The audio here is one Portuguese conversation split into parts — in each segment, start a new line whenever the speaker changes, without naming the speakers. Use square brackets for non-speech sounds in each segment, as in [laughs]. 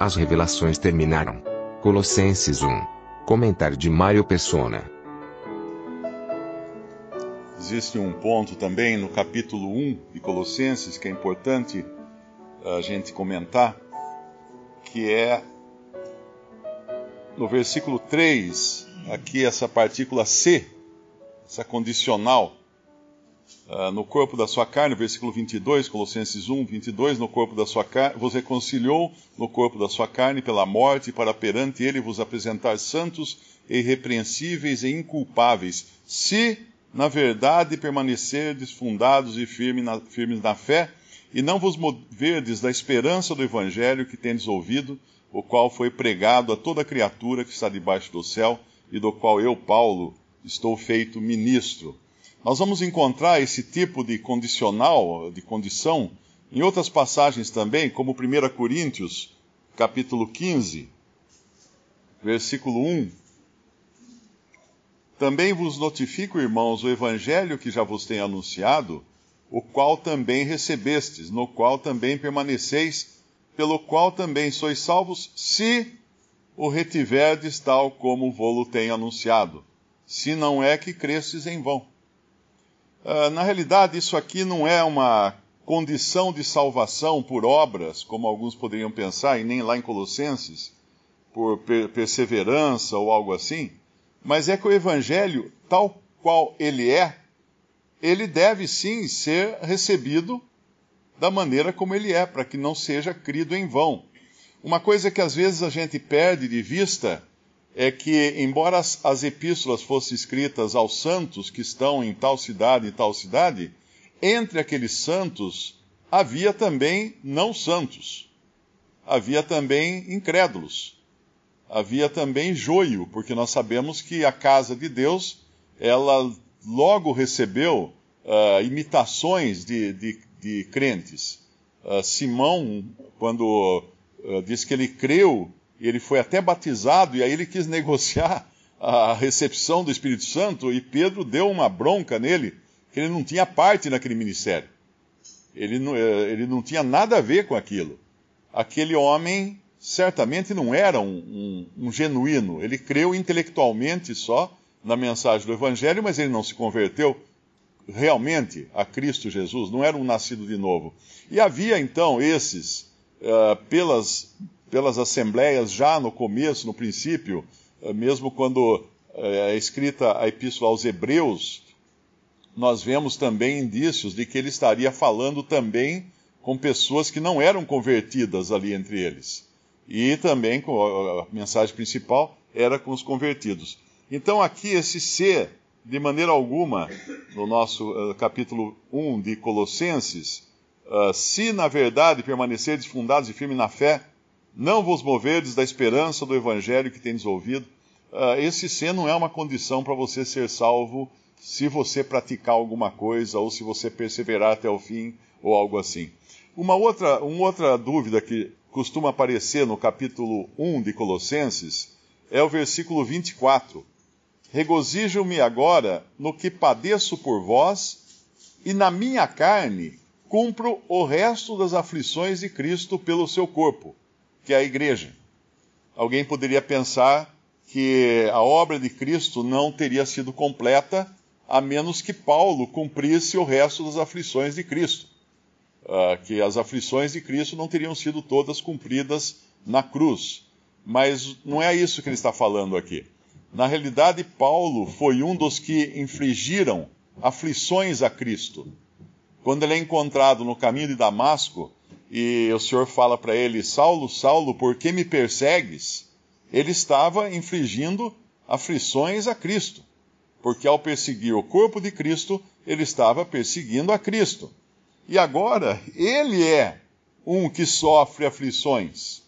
As revelações terminaram. Colossenses 1. Comentário de Mário Persona. Existe um ponto também no capítulo 1 de Colossenses que é importante eh, a gente comentar, que é no versículo 3, aqui essa partícula C, essa condicional Uh, no corpo da sua carne, versículo 22, Colossenses 1, 22, no corpo da sua carne, vos reconciliou no corpo da sua carne pela morte, para perante ele vos apresentar santos, irrepreensíveis e inculpáveis, se, na verdade, permanecerdes fundados e firmes na, firmes na fé, e não vos moverdes da esperança do evangelho que tendes ouvido, o qual foi pregado a toda criatura que está debaixo do céu, e do qual eu, Paulo, estou feito ministro nós vamos encontrar esse tipo de condicional, de condição, em outras passagens também, como 1 Coríntios, capítulo 15, versículo 1. Também vos notifico, irmãos, o evangelho que já vos tenho anunciado, o qual também recebestes, no qual também permaneceis, pelo qual também sois salvos, se o retiverdes tal como vô-lo tenho anunciado, se não é que crestes em vão. Ah, na realidade, isso aqui não é uma condição de salvação por obras, como alguns poderiam pensar, e nem lá em Colossenses, por per perseverança ou algo assim, mas é que o Evangelho, tal qual ele é, ele deve sim ser recebido da maneira como ele é, para que não seja crido em vão. Uma coisa que às vezes a gente perde de vista é que, embora as, epístolas fossem escritas aos santos que estão em tal cidade e tal cidade, entre aqueles santos havia também não santos, havia também incrédulos, havia também joio, porque nós sabemos que a casa de Deus ela logo recebeu uh, imitações de, de, de crentes. Uh, Simão, quando uh, diz que ele creu e ele foi até batizado, e aí ele quis negociar a recepção do Espírito Santo, e Pedro deu uma bronca nele, que ele não tinha parte naquele ministério. Ele não, eh, ele não tinha nada a ver com aquilo. Aquele homem certamente não era um, um, um genuíno. Ele creu intelectualmente só na mensagem do Evangelho, mas ele não se converteu realmente a Cristo Jesus, não era um nascido de novo. E havia então esses, uh, pelas pelas assembleias já no começo, no princípio, eh, mesmo quando eh, é escrita a epístola aos Hebreus, nós vemos também indícios de que ele estaria falando também com pessoas que não eram convertidas ali entre eles. E também a mensagem principal era com os convertidos. Então aqui esse ser, de maneira alguma, no nosso uh, capítulo 1 de Colossenses, uh, se na verdade permanecer fundados e firmes na fé, não vos moverdes da esperança do evangelho que tendes ouvido. Uh, esse ser não é uma condição para você ser salvo se você praticar alguma coisa ou se você perseverar até o fim ou algo assim. Uma outra, uma outra dúvida que costuma aparecer no capítulo 1 de Colossenses é o versículo 24. Regozijo-me agora no que padeço por vós e na minha carne cumpro o resto das aflições de Cristo pelo seu corpo que é a igreja. Alguém poderia pensar que a obra de Cristo não teria sido completa a menos que Paulo cumprisse o resto das aflições de Cristo. Uh, que as aflições de Cristo não teriam sido todas cumpridas na cruz. Mas não é isso que ele está falando aqui. Na realidade, Paulo foi um dos que infligiram aflições a Cristo. Quando ele é encontrado no caminho de Damasco, e o Senhor fala para ele: Saulo, Saulo, por que me persegues? Ele estava infligindo aflições a Cristo, porque ao perseguir o corpo de Cristo, ele estava perseguindo a Cristo. E agora, ele é um que sofre aflições,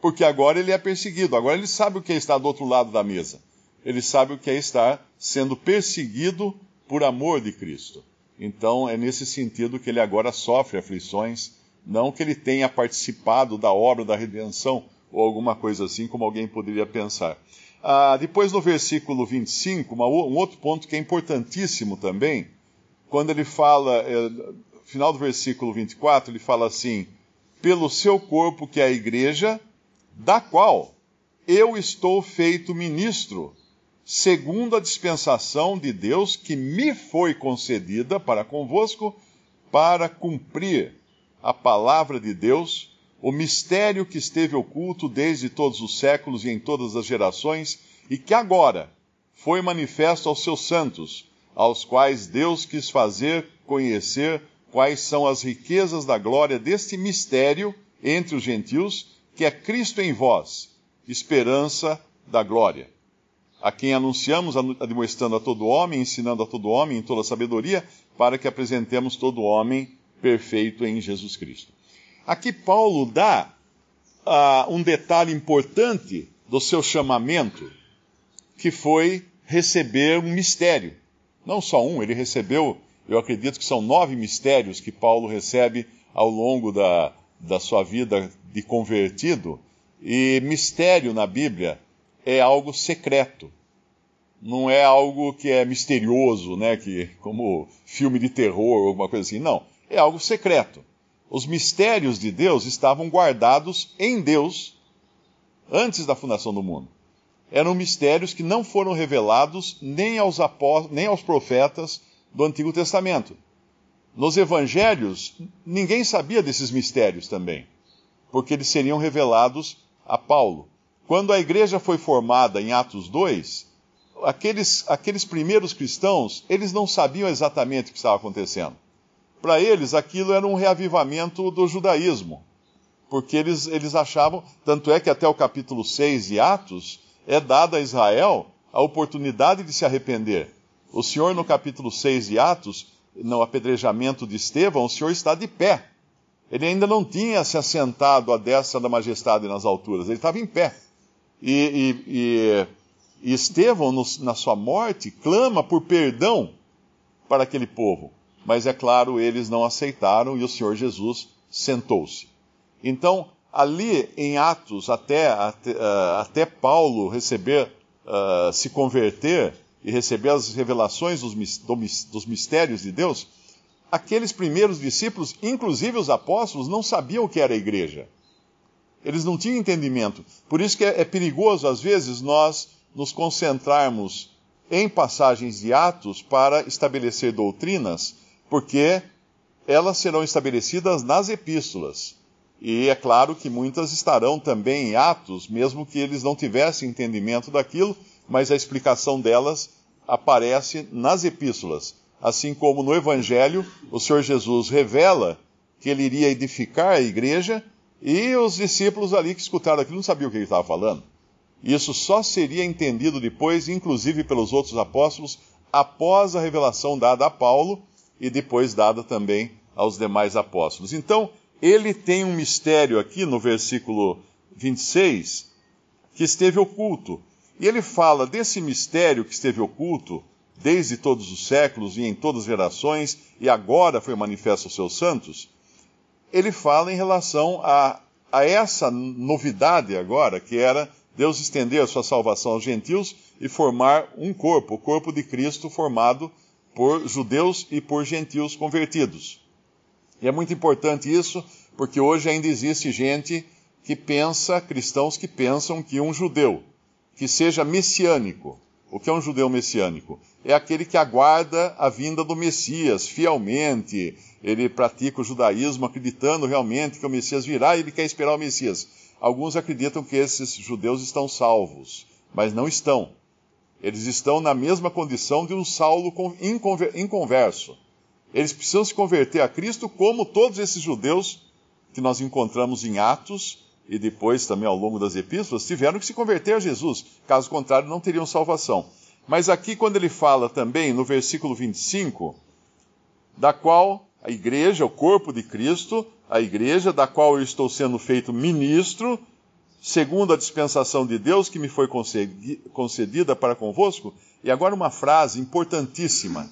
porque agora ele é perseguido, agora ele sabe o que é estar do outro lado da mesa, ele sabe o que é estar sendo perseguido por amor de Cristo. Então, é nesse sentido que ele agora sofre aflições não que ele tenha participado da obra da redenção ou alguma coisa assim, como alguém poderia pensar. Ah, depois, no versículo 25, uma, um outro ponto que é importantíssimo também, quando ele fala, é, final do versículo 24, ele fala assim: pelo seu corpo, que é a igreja, da qual eu estou feito ministro, segundo a dispensação de Deus que me foi concedida para convosco, para cumprir a palavra de Deus, o mistério que esteve oculto desde todos os séculos e em todas as gerações, e que agora foi manifesto aos seus santos, aos quais Deus quis fazer conhecer quais são as riquezas da glória deste mistério entre os gentios, que é Cristo em vós, esperança da glória. A quem anunciamos, admoestando a todo homem, ensinando a todo homem em toda sabedoria, para que apresentemos todo homem perfeito em Jesus Cristo. Aqui Paulo dá uh, um detalhe importante do seu chamamento, que foi receber um mistério. Não só um, ele recebeu, eu acredito que são nove mistérios que Paulo recebe ao longo da, da sua vida de convertido. E mistério na Bíblia é algo secreto. Não é algo que é misterioso, né? Que, como filme de terror ou alguma coisa assim. Não é algo secreto. Os mistérios de Deus estavam guardados em Deus antes da fundação do mundo. Eram mistérios que não foram revelados nem aos, após, nem aos profetas do Antigo Testamento. Nos evangelhos, ninguém sabia desses mistérios também, porque eles seriam revelados a Paulo. Quando a igreja foi formada em Atos 2, aqueles, aqueles primeiros cristãos, eles não sabiam exatamente o que estava acontecendo para eles aquilo era um reavivamento do judaísmo, porque eles, eles achavam, tanto é que até o capítulo 6 de Atos, é dada a Israel a oportunidade de se arrepender. O Senhor, no capítulo 6 de Atos, no apedrejamento de Estevão, o Senhor está de pé. Ele ainda não tinha se assentado à destra da majestade nas alturas, ele estava em pé. E, e, e, e Estevão, no, na sua morte, clama por perdão para aquele povo. Mas é claro, eles não aceitaram e o Senhor Jesus sentou-se. Então, ali em Atos, até, até, uh, até Paulo receber, uh, se converter e receber as revelações dos, dos mistérios de Deus, aqueles primeiros discípulos, inclusive os apóstolos, não sabiam o que era a igreja. Eles não tinham entendimento. Por isso que é, é perigoso, às vezes, nós nos concentrarmos em passagens de Atos para estabelecer doutrinas porque elas serão estabelecidas nas epístolas. E é claro que muitas estarão também em Atos, mesmo que eles não tivessem entendimento daquilo, mas a explicação delas aparece nas epístolas. Assim como no Evangelho, o Senhor Jesus revela que ele iria edificar a igreja e os discípulos ali que escutaram aquilo não sabiam o que ele estava falando. Isso só seria entendido depois, inclusive pelos outros apóstolos, após a revelação dada a Paulo e depois dada também aos demais apóstolos. Então, ele tem um mistério aqui no versículo 26 que esteve oculto. E ele fala desse mistério que esteve oculto desde todos os séculos e em todas as gerações, e agora foi manifesto aos seus santos. Ele fala em relação a, a essa novidade agora, que era Deus estender a sua salvação aos gentios e formar um corpo, o corpo de Cristo formado por judeus e por gentios convertidos. E é muito importante isso, porque hoje ainda existe gente que pensa, cristãos que pensam que um judeu que seja messiânico, o que é um judeu messiânico? É aquele que aguarda a vinda do Messias fielmente, ele pratica o judaísmo acreditando realmente que o Messias virá e ele quer esperar o Messias. Alguns acreditam que esses judeus estão salvos, mas não estão eles estão na mesma condição de um Saulo inconverso. Eles precisam se converter a Cristo, como todos esses judeus que nós encontramos em Atos e depois também ao longo das epístolas, tiveram que se converter a Jesus. Caso contrário, não teriam salvação. Mas aqui, quando ele fala também, no versículo 25, da qual a igreja, o corpo de Cristo, a igreja, da qual eu estou sendo feito ministro, segundo a dispensação de Deus que me foi concedida para convosco. E agora uma frase importantíssima: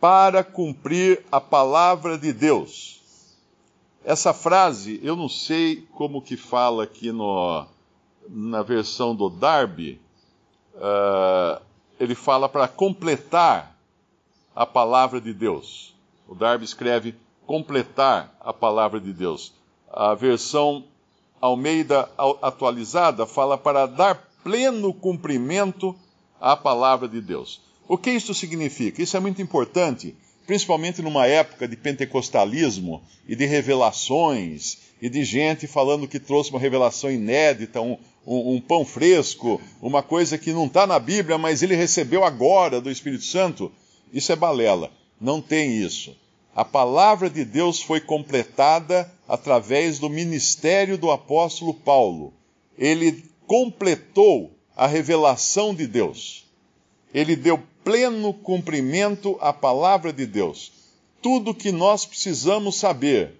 para cumprir a palavra de Deus. Essa frase, eu não sei como que fala aqui no, na versão do Darby, uh, ele fala para completar a palavra de Deus. O Darby escreve completar a palavra de Deus. A versão Almeida atualizada fala para dar pleno cumprimento à palavra de Deus. O que isso significa? Isso é muito importante, principalmente numa época de pentecostalismo e de revelações e de gente falando que trouxe uma revelação inédita, um, um, um pão fresco, uma coisa que não está na Bíblia, mas ele recebeu agora do Espírito Santo. Isso é balela. Não tem isso. A palavra de Deus foi completada através do ministério do apóstolo Paulo. Ele completou a revelação de Deus. Ele deu pleno cumprimento à palavra de Deus. Tudo que nós precisamos saber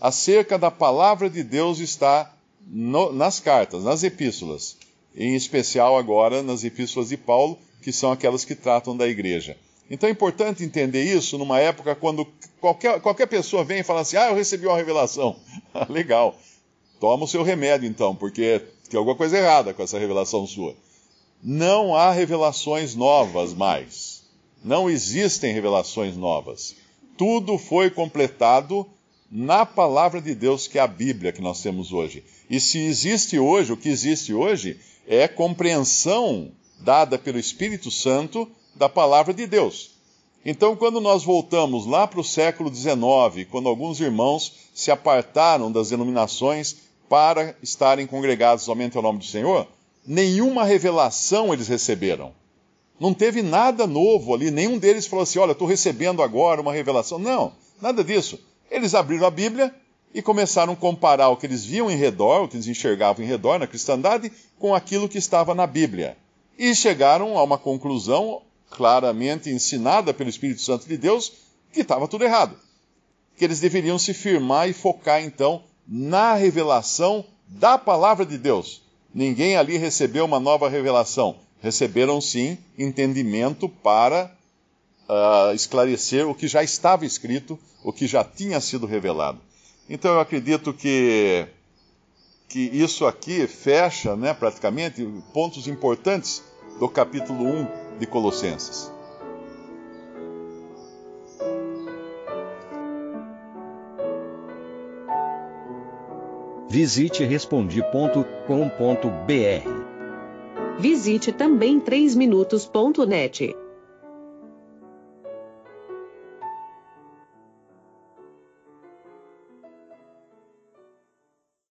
acerca da palavra de Deus está no, nas cartas, nas epístolas, em especial agora nas epístolas de Paulo, que são aquelas que tratam da igreja. Então é importante entender isso numa época quando qualquer, qualquer pessoa vem e fala assim: Ah, eu recebi uma revelação. [laughs] Legal. Toma o seu remédio então, porque tem alguma coisa errada com essa revelação sua. Não há revelações novas mais. Não existem revelações novas. Tudo foi completado na palavra de Deus, que é a Bíblia que nós temos hoje. E se existe hoje, o que existe hoje é compreensão dada pelo Espírito Santo da palavra de Deus. Então, quando nós voltamos lá para o século XIX, quando alguns irmãos se apartaram das denominações para estarem congregados somente ao nome do Senhor, nenhuma revelação eles receberam. Não teve nada novo ali, nenhum deles falou assim: olha, estou recebendo agora uma revelação. Não, nada disso. Eles abriram a Bíblia e começaram a comparar o que eles viam em redor, o que eles enxergavam em redor na cristandade, com aquilo que estava na Bíblia. E chegaram a uma conclusão claramente ensinada pelo Espírito Santo de Deus que estava tudo errado. Que eles deveriam se firmar e focar então na revelação da palavra de Deus. Ninguém ali recebeu uma nova revelação. Receberam sim entendimento para uh, esclarecer o que já estava escrito, o que já tinha sido revelado. Então eu acredito que, que isso aqui fecha, né, praticamente, pontos importantes do capítulo 1 de Colossenses. Visite respondi.com.br. Visite também 3minutos.net.